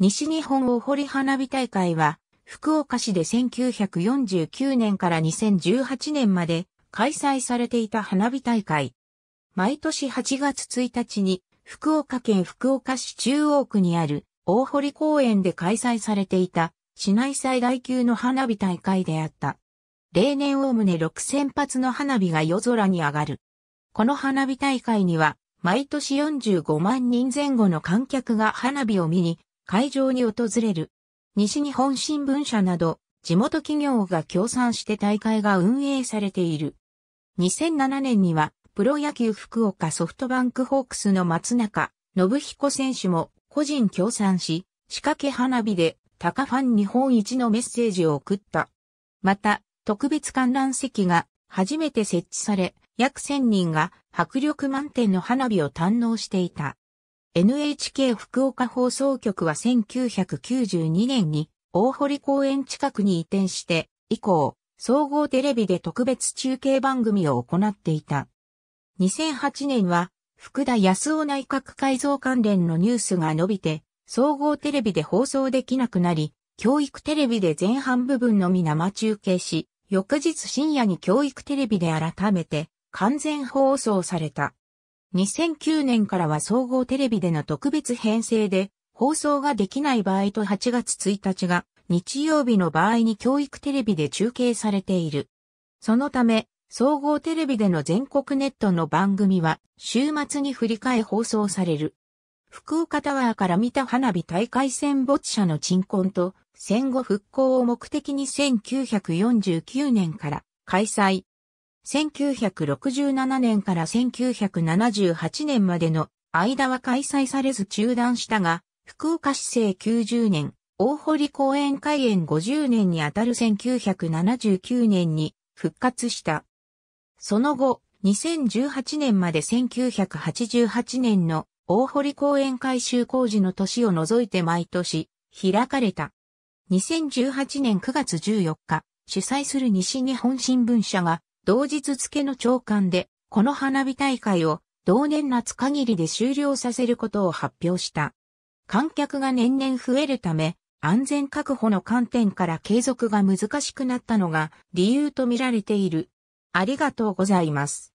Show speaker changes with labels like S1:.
S1: 西日本大堀花火大会は、福岡市で1949年から2018年まで開催されていた花火大会。毎年8月1日に、福岡県福岡市中央区にある大堀公園で開催されていた市内最大級の花火大会であった。例年おおむね6000発の花火が夜空に上がる。この花火大会には毎年45万人前後の観客が花火を見に会場に訪れる。西日本新聞社など、地元企業が協賛して大会が運営されている。2007年には、プロ野球福岡ソフトバンクホークスの松中、信彦選手も個人協賛し、仕掛け花火で、高ファン日本一のメッセージを送った。また、特別観覧席が初めて設置され、約1000人が迫力満点の花火を堪能していた。NHK 福岡放送局は1992年に大堀公園近くに移転して以降、総合テレビで特別中継番組を行っていた。2008年は福田康夫内閣改造関連のニュースが伸びて、総合テレビで放送できなくなり、教育テレビで前半部分のみ生中継し、翌日深夜に教育テレビで改めて完全放送された。2009年からは総合テレビでの特別編成で放送ができない場合と8月1日が日曜日の場合に教育テレビで中継されている。そのため、総合テレビでの全国ネットの番組は週末に振り替え放送される。福岡タワーから見た花火大会戦没者の鎮魂と戦後復興を目的に1949年から開催、1967年から1978年までの間は開催されず中断したが、福岡市政90年、大堀公園開園50年にあたる1979年に復活した。その後、2018年まで1988年の大堀公園改修工事の年を除いて毎年開かれた。2018年9月14日、主催する西日本新聞社が同日付の長官で、この花火大会を同年夏限りで終了させることを発表した。観客が年々増えるため、安全確保の観点から継続が難しくなったのが理由とみられている。ありがとうございます。